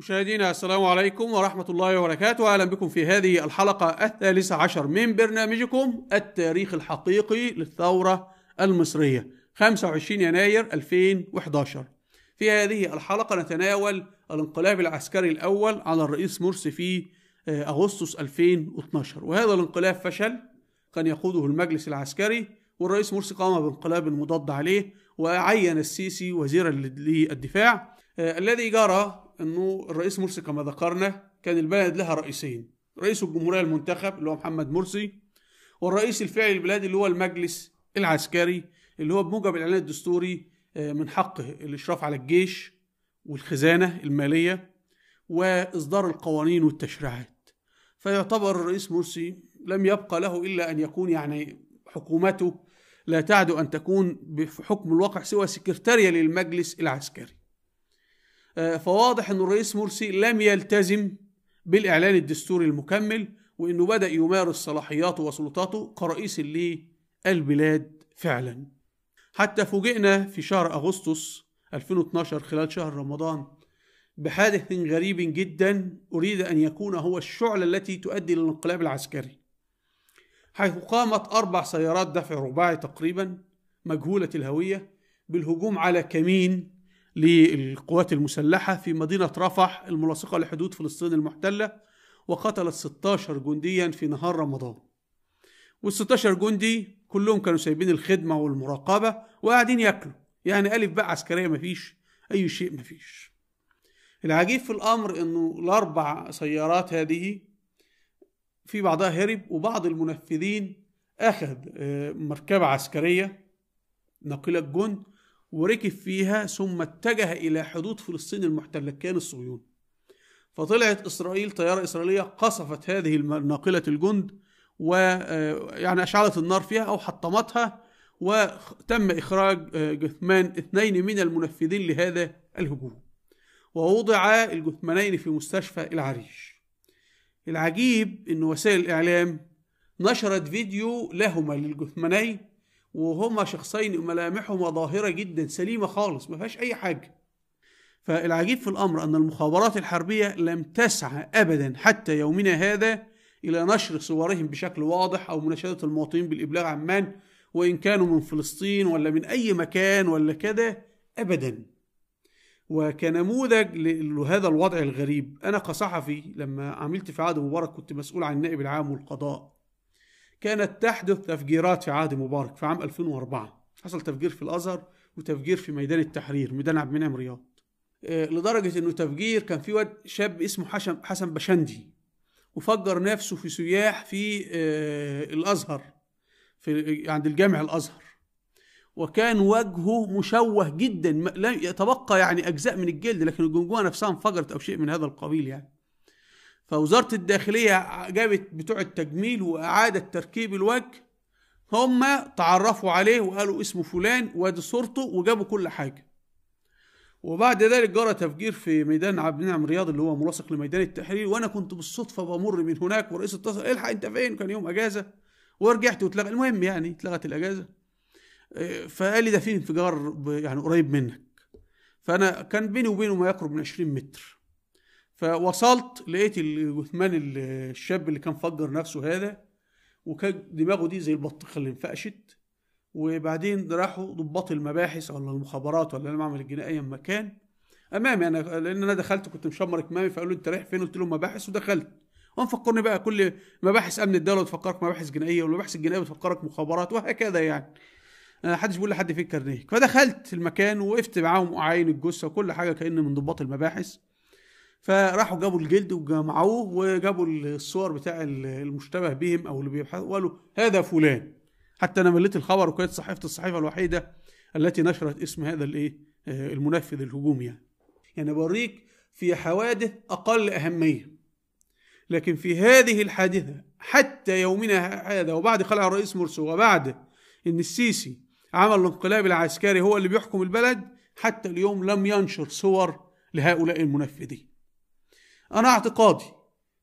مشاهدينا السلام عليكم ورحمة الله وبركاته أهلا بكم في هذه الحلقة الثالثة عشر من برنامجكم التاريخ الحقيقي للثورة المصرية 25 يناير 2011 في هذه الحلقة نتناول الانقلاب العسكري الأول على الرئيس مرسي في آه، أغسطس 2012 وهذا الانقلاب فشل كان يقوده المجلس العسكري والرئيس مرسي قام بانقلاب مضاد عليه وعين السيسي وزيرا للدفاع آه، الذي جرى انه الرئيس مرسي كما ذكرنا كان البلد لها رئيسين رئيس الجمهوريه المنتخب اللي هو محمد مرسي والرئيس الفعلي للبلاد اللي هو المجلس العسكري اللي هو بموجب الإعلان الدستوري آه، من حقه الإشراف على الجيش والخزانة المالية وإصدار القوانين والتشريعات فيعتبر الرئيس مرسي لم يبقى له إلا أن يكون يعني حكومته لا تعد أن تكون في حكم الواقع سوى سكرتارية للمجلس العسكري آه، فواضح أن الرئيس مرسي لم يلتزم بالإعلان الدستوري المكمل وأنه بدأ يمارس صلاحياته وسلطاته كرئيس للبلاد فعلا حتى فوجئنا في شهر أغسطس 2012 خلال شهر رمضان بحادث غريب جدا أريد أن يكون هو الشعلة التي تؤدي للانقلاب العسكري حيث قامت أربع سيارات دفع رباعي تقريبا مجهولة الهوية بالهجوم على كمين للقوات المسلحة في مدينة رفح الملاصقة لحدود فلسطين المحتلة وقتلت 16 جنديا في نهار رمضان وال 16 جندي كلهم كانوا سايبين الخدمة والمراقبة وقاعدين ياكلوا يعني ألف بقى عسكرية مفيش أي شيء مفيش العجيب في الأمر أنه الأربع سيارات هذه في بعضها هرب وبعض المنفذين أخذ آه، مركبة عسكرية ناقلة الجند وركب فيها ثم اتجه إلى حدود فلسطين المحتلة كان الصهيوني فطلعت إسرائيل طيارة إسرائيلية قصفت هذه ناقلة الجند ويعني آه، أشعلت النار فيها أو حطمتها وتم إخراج آه، جثمان اثنين من المنفذين لهذا الهجوم ووضع الجثمانين في مستشفى العريش العجيب أن وسائل الإعلام نشرت فيديو لهما للجثمانين وهما شخصين ملامحهما ظاهرة جدا سليمة خالص ما فيهاش أي حاجة فالعجيب في الأمر أن المخابرات الحربية لم تسعى أبدا حتى يومنا هذا إلى نشر صورهم بشكل واضح أو مناشدة المواطنين بالإبلاغ عمان وإن كانوا من فلسطين ولا من أي مكان ولا كذا أبدا وكنموذج لهذا الوضع الغريب أنا كصحفي لما عملت في عهد مبارك كنت مسؤول عن النائب العام والقضاء كانت تحدث تفجيرات في عهد مبارك في عام 2004 حصل تفجير في الازهر وتفجير في ميدان التحرير ميدان عبد المنعم رياض آه، لدرجه انه تفجير كان في واد شاب اسمه حسن حسن بشندي وفجر نفسه في سياح في آه، الازهر في عند الجامع الازهر وكان وجهه مشوه جدا لم يتبقى يعني اجزاء من الجلد لكن الجمجمه نفسها انفجرت او شيء من هذا القبيل يعني فوزارة الداخلية جابت بتوع التجميل وإعادة تركيب الوجه هم تعرفوا عليه وقالوا اسمه فلان وادي صورته وجابوا كل حاجة وبعد ذلك جرى تفجير في ميدان عبد النعم رياض اللي هو ملاصق لميدان التحرير وانا كنت بالصدفه بمر من هناك ورئيس اتصل الحق انت فين كان يوم اجازه ورجعت واتلغى المهم يعني اتلغت الاجازه آه، فقال لي ده في انفجار يعني قريب منك فانا كان بيني وبينه ما يقرب من 20 متر فوصلت لقيت الجثمان الشاب اللي كان فجر نفسه هذا وكان دماغه دي زي البطيخه اللي انفقشت وبعدين راحوا ضباط المباحث ولا المخابرات ولا المعمل الجنائي اما كان امامي انا لان انا دخلت كنت مشمر كمامي فقالوا انت رايح فين قلت لهم مباحث ودخلت هم فكرني بقى كل مباحث امن الدوله بتفكرك مباحث جنائيه والمباحث الجنائيه بتفكرك مخابرات وهكذا يعني انا حدش بيقول لحد فين كارنيه فدخلت المكان ووقفت معاهم أعاين الجثه وكل حاجه كان من ضباط المباحث فراحوا جابوا الجلد وجمعوه وجابوا الصور بتاع المشتبه بهم او اللي بيبحثوا وقالوا هذا فلان حتى انا مليت الخبر وكانت صحيفه الصحيفه الوحيده التي نشرت اسم هذا الايه آه، المنفذ الهجومي يعني يعني بوريك في حوادث اقل اهميه لكن في هذه الحادثه حتى يومنا هذا وبعد خلع الرئيس مرسي وبعد ان السيسي عمل الانقلاب العسكري هو اللي بيحكم البلد حتى اليوم لم ينشر صور لهؤلاء المنفذين أنا اعتقادي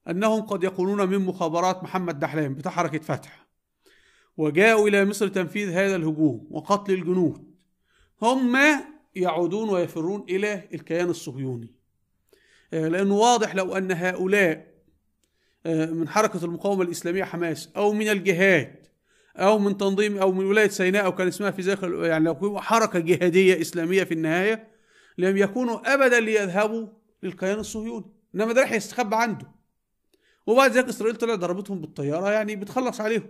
أنهم قد يقولون من مخابرات محمد دحلان بتاع حركة فتح وجاءوا إلى مصر تنفيذ هذا الهجوم وقتل الجنود هم يعودون ويفرون إلى الكيان الصهيوني آه، لأنه واضح لو أن هؤلاء آه، من حركة المقاومة الإسلامية حماس أو من الجهاد أو من تنظيم أو من ولاية سيناء أو كان اسمها في ذاك يعني لو حركة جهادية إسلامية في النهاية لم يكونوا أبدا ليذهبوا للكيان الصهيوني انما ده راح يستخبى عنده وبعد ذلك اسرائيل طلعت ضربتهم بالطياره يعني بتخلص عليهم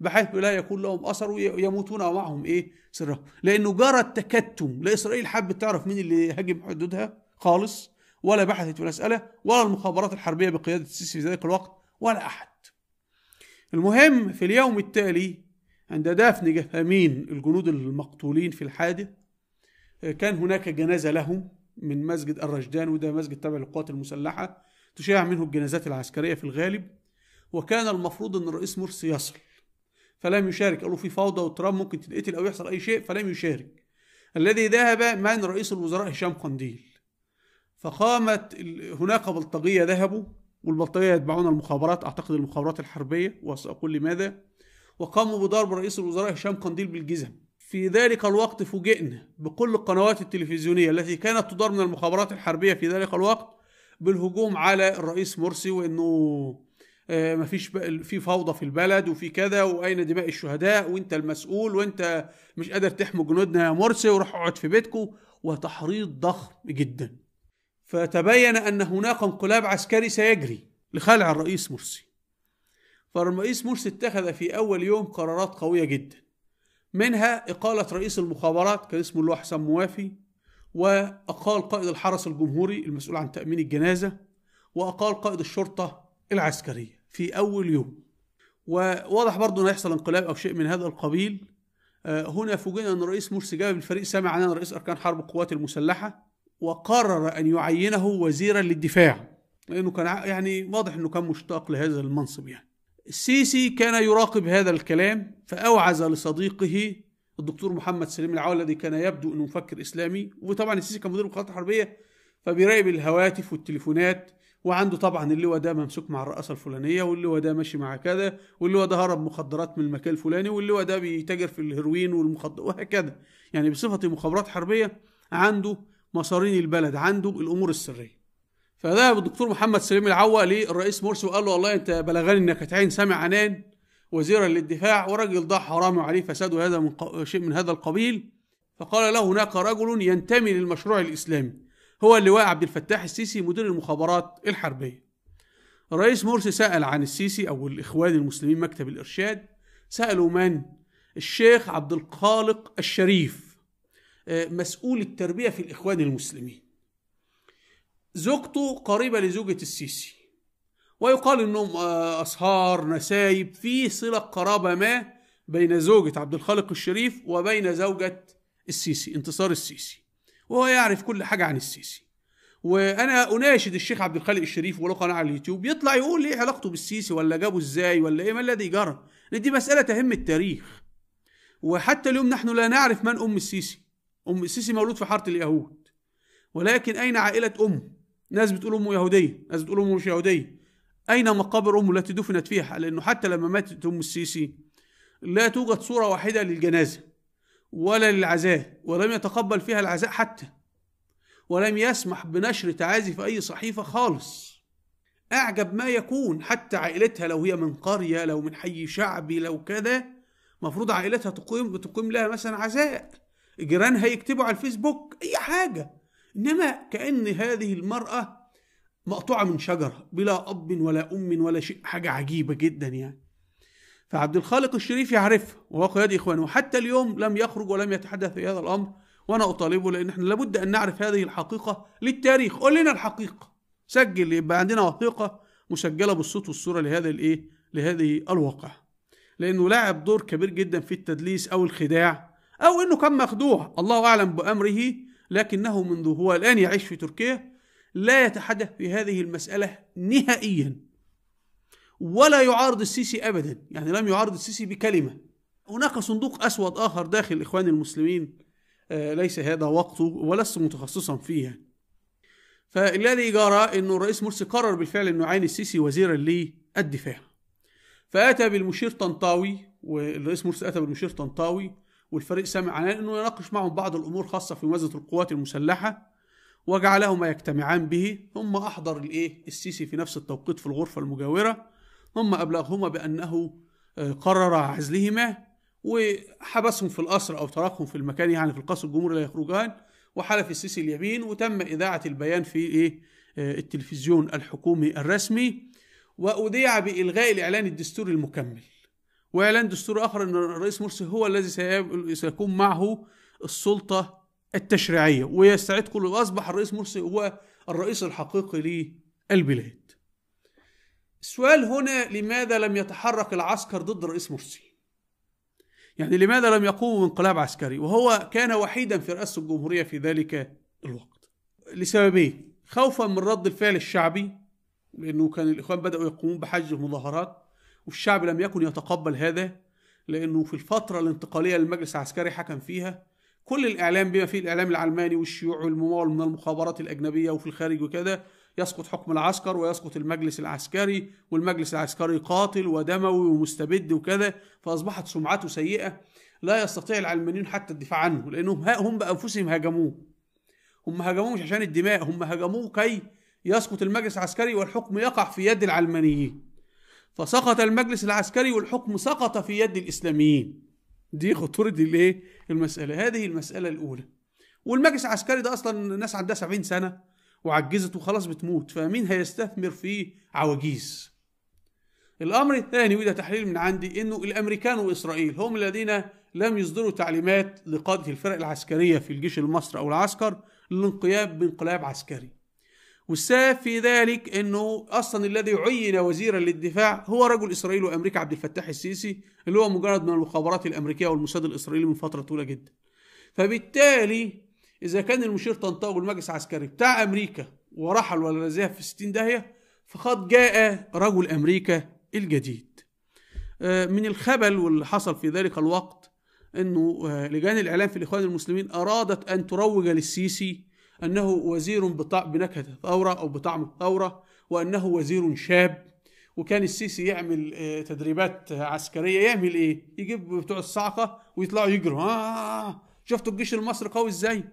بحيث لا يكون لهم اثر ويموتون ومعهم ايه سرهم لانه جرى التكتم لا اسرائيل حبت تعرف مين اللي هاجم حدودها خالص ولا بحثت في المساله ولا المخابرات الحربيه بقياده السيسي في ذلك الوقت ولا احد المهم في اليوم التالي عند دفن جثامين الجنود المقتولين في الحادث كان هناك جنازه لهم من مسجد الرجدان وده مسجد تابع للقوات المسلحة تشاع منه الجنازات العسكرية في الغالب وكان المفروض أن الرئيس مرسي يصل فلم يشارك قالوا في فوضى وترام ممكن تتقتل أو يحصل أي شيء فلم يشارك الذي ذهب من رئيس الوزراء هشام قنديل فقامت هناك بلطجية ذهبوا والبلطجية يتبعون المخابرات أعتقد المخابرات الحربية وسأقول لماذا وقاموا بضرب رئيس الوزراء هشام قنديل بالجزم في ذلك الوقت فوجئنا بكل القنوات التلفزيونية التي كانت تدار من المخابرات الحربية في ذلك الوقت بالهجوم على الرئيس مرسي وانه آه، مفيش في فوضى في البلد وفي كذا واين دماء الشهداء وانت المسؤول وانت مش قادر تحمي جنودنا يا مرسي وروح اقعد في بيتكم وتحريض ضخم جدا فتبين ان هناك انقلاب عسكري سيجري لخلع الرئيس مرسي فالرئيس مرسي اتخذ في اول يوم قرارات قويه جدا منها إقالة رئيس المخابرات كان اسمه اللي هو حسام موافي وأقال قائد الحرس الجمهوري المسؤول عن تأمين الجنازة وأقال قائد الشرطة العسكرية في أول يوم وواضح برضه أنه هيحصل انقلاب أو شيء من هذا القبيل آه، هنا فوجئنا أن رئيس مرسي جابر الفريق سمع عن رئيس أركان حرب القوات المسلحة وقرر أن يعينه وزيرا للدفاع لأنه كان يعني واضح أنه كان مشتاق لهذا المنصب يعني السيسي كان يراقب هذا الكلام فأوعز لصديقه الدكتور محمد سليم العوال الذي كان يبدو أنه مفكر إسلامي وطبعا السيسي كان مدير القوات الحربية فبيراقب الهواتف والتليفونات وعنده طبعا اللواء ده ممسوك مع الرئاسه الفلانيه واللواء ده ماشي مع كذا واللواء ده هرب مخدرات من المكان الفلاني واللواء ده بيتاجر في الهيروين والمخدرات وهكذا يعني بصفتي مخابرات حربيه عنده مصارين البلد عنده الامور السريه فذهب الدكتور محمد سليم العوا للرئيس مرسي وقال له والله انت بلغني انك هتعين سامي عنان وزيرا للدفاع ورجل ده حرام عليه فساد وهذا من شيء من هذا القبيل فقال له هناك رجل ينتمي للمشروع الاسلامي هو اللواء عبد الفتاح السيسي مدير المخابرات الحربيه الرئيس مرسي سال عن السيسي او الاخوان المسلمين مكتب الارشاد سالوا من الشيخ عبد الخالق الشريف آه، مسؤول التربيه في الاخوان المسلمين زوجته قريبة لزوجة السيسي ويقال انهم آه، اسهار نسايب في صله قرابه ما بين زوجة عبد الخالق الشريف وبين زوجة السيسي انتصار السيسي وهو يعرف كل حاجة عن السيسي وانا اناشد الشيخ عبد الخالق الشريف وله قناه على اليوتيوب يطلع يقول لي ايه علاقته بالسيسي ولا جابه ازاي ولا ايه ما الذي جرى لان دي مساله تهم التاريخ وحتى اليوم نحن لا نعرف من ام السيسي ام السيسي مولود في حاره اليهود ولكن اين عائله امه ناس بتقول امه يهوديه ناس بتقول امه مش يهوديه اين مقابر امه التي دفنت فيها لانه حتى لما ماتت ام السيسي لا توجد صوره واحده للجنازه ولا للعزاء ولم يتقبل فيها العزاء حتى ولم يسمح بنشر تعازي في اي صحيفه خالص اعجب ما يكون حتى عائلتها لو هي من قريه لو من حي شعبي لو كذا مفروض عائلتها تقيم تقيم لها مثلا عزاء جيرانها يكتبوا على الفيسبوك اي حاجه إنما كأن هذه المرأة مقطوعة من شجرة بلا أب ولا أم ولا شيء حاجة عجيبة جدا يعني فعبد الخالق الشريف يعرفها وهو قيادي إخوانه وحتى اليوم لم يخرج ولم يتحدث في هذا الأمر وأنا أطالبه لأن إحنا لابد أن نعرف هذه الحقيقة للتاريخ قول لنا الحقيقة سجل يبقى عندنا وثيقة مسجلة بالصوت والصورة لهذا الإيه لهذه الواقع لأنه لعب دور كبير جدا في التدليس أو الخداع أو إنه كان مخدوع الله أعلم بأمره لكنه منذ هو الآن يعيش في تركيا لا يتحدث في هذه المسألة نهائيا ولا يعارض السيسي أبدا يعني لم يعارض السيسي بكلمة هناك صندوق أسود آخر داخل إخوان المسلمين آه، ليس هذا وقته ولست متخصصا فيه يعني. فالذي جرى أن الرئيس مرسي قرر بالفعل أنه يعين السيسي وزيرا للدفاع فأتى بالمشير طنطاوي والرئيس مرسي أتى بالمشير طنطاوي والفريق سامع عنان أنه يناقش معهم بعض الأمور خاصة في موازنة القوات المسلحة وجعلهما يجتمعان به ثم أحضر الإيه السيسي في نفس التوقيت في الغرفة المجاورة ثم أبلغهما بأنه آه، قرر عزلهما وحبسهم في القصر أو تركهم في المكان يعني في القصر الجمهوري لا يخرجان وحلف السيسي اليمين وتم إذاعة البيان في إيه آه، التلفزيون الحكومي الرسمي واودع بإلغاء الإعلان الدستوري المكمل واعلان دستور آخر أن الرئيس مرسي هو الذي سيكون معه السلطة التشريعية ويستعد كل وأصبح الرئيس مرسي هو الرئيس الحقيقي للبلاد السؤال هنا لماذا لم يتحرك العسكر ضد الرئيس مرسي يعني لماذا لم يقوموا بانقلاب عسكري وهو كان وحيدا في رئاسة الجمهورية في ذلك الوقت لسببين خوفا من رد الفعل الشعبي لأنه كان الإخوان بدأوا يقومون بحج مظاهرات والشعب لم يكن يتقبل هذا لأنه في الفترة الانتقالية للمجلس العسكري حكم فيها كل الإعلام بما فيه الإعلام العلماني والشيوعي والممول من المخابرات الأجنبية وفي الخارج وكده يسقط حكم العسكر ويسقط المجلس العسكري والمجلس العسكري قاتل ودموي ومستبد وكذا فأصبحت سمعته سيئة لا يستطيع العلمانيون حتى الدفاع عنه لأنهم هم بأنفسهم هاجموه هم هاجموه مش عشان الدماء هم هاجموه كي يسقط المجلس العسكري والحكم يقع في يد العلمانيين فسقط المجلس العسكري والحكم سقط في يد الاسلاميين دي خطوره الايه المساله هذه المساله الاولى والمجلس العسكري ده اصلا الناس عندها 70 سنه وعجزت وخلاص بتموت فمين هيستثمر في عواجيز الامر الثاني وده تحليل من عندي انه الامريكان واسرائيل هم الذين لم يصدروا تعليمات لقاده الفرق العسكريه في الجيش المصري او العسكر للانقياد بانقلاب عسكري والسبب في ذلك انه اصلا الذي عين وزيرا للدفاع هو رجل اسرائيل وامريكا عبد الفتاح السيسي اللي هو مجرد من المخابرات الامريكيه والموساد الاسرائيلي من فتره طويله جدا. فبالتالي اذا كان المشير طنطاوي المجلس العسكري بتاع امريكا ورحل ولا نزاهه في 60 داهيه فقد جاء رجل امريكا الجديد. آه، من الخبل واللي حصل في ذلك الوقت انه آه، لجان الاعلام في الاخوان المسلمين ارادت ان تروج للسيسي أنه وزير بنكهة الثورة أو بطعم الثورة وأنه وزير شاب وكان السيسي يعمل آه، تدريبات عسكريه يعمل ايه؟ يجيب بتوع الصعقه ويطلعوا يجروا آه،, آه،, آه شفتوا الجيش المصري قوي ازاي؟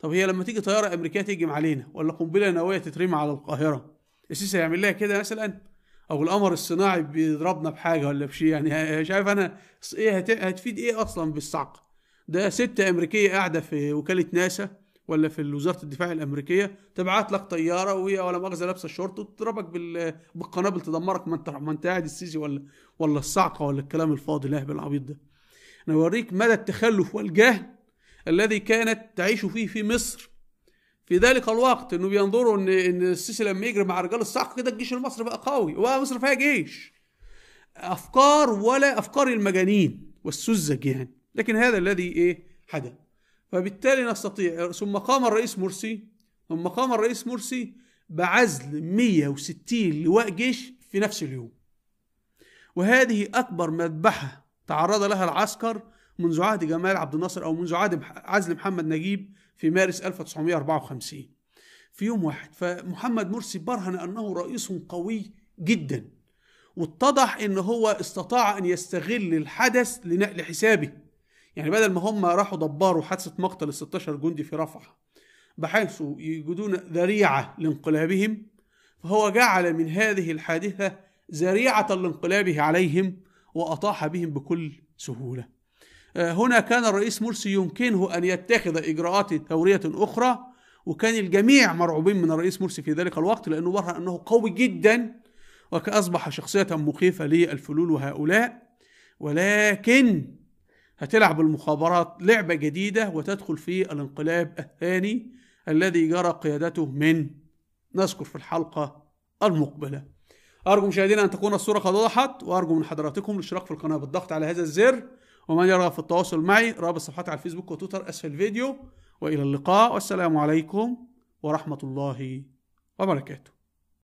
طب هي لما تيجي طياره امريكيه تهجم علينا ولا قنبله نوويه تترمي على القاهره السيسي هيعمل لها كده مثلا؟ او القمر الصناعي بيضربنا بحاجه ولا بشيء يعني مش عارف انا ايه هتفيد ايه اصلا بالصعقه؟ ده ست امريكيه قاعده في وكاله ناسا ولا في وزاره الدفاع الامريكيه تبعت لك طياره وهي ولا مؤاخذه لابسه شورت وتضربك بالقنابل تدمرك ما انت ما انت قاعد السيسي ولا ولا الصعقه ولا الكلام الفاضي الاهبل العبيط ده. انا اوريك مدى التخلف والجهل الذي كانت تعيش فيه في مصر في ذلك الوقت انه بينظروا ان ان السيسي لما يجري مع رجال الصعقه كده الجيش المصري بقى قوي ومصر فيها جيش. افكار ولا افكار المجانين والسذج يعني لكن هذا الذي ايه حدث. فبالتالي نستطيع ثم قام الرئيس مرسي ثم قام الرئيس مرسي بعزل 160 لواء جيش في نفس اليوم وهذه أكبر مذبحة تعرض لها العسكر منذ عهد جمال عبد الناصر أو منذ عهد عزل محمد نجيب في مارس 1954 في يوم واحد فمحمد مرسي برهن أنه رئيس قوي جدا واتضح أن هو استطاع أن يستغل الحدث لنقل حسابه يعني بدل ما هم راحوا دبروا حادثة مقتل ال 16 جندي في رفح بحيث يجدون ذريعة لانقلابهم فهو جعل من هذه الحادثة ذريعة لانقلابه عليهم وأطاح بهم بكل سهولة آه، هنا كان الرئيس مرسي يمكنه أن يتخذ إجراءات ثورية أخرى وكان الجميع مرعوبين من الرئيس مرسي في ذلك الوقت لأنه ورى أنه قوي جدا وأصبح شخصية مخيفة للفلول وهؤلاء ولكن هتلعب المخابرات لعبة جديدة وتدخل في الانقلاب الثاني الذي جرى قيادته من نذكر في الحلقة المقبلة أرجو مشاهدينا أن تكون الصورة قد وضحت وأرجو من حضراتكم الاشتراك في القناة بالضغط على هذا الزر ومن يرغب في التواصل معي رابط صفحتي على الفيسبوك وتويتر أسفل الفيديو وإلى اللقاء والسلام عليكم ورحمة الله وبركاته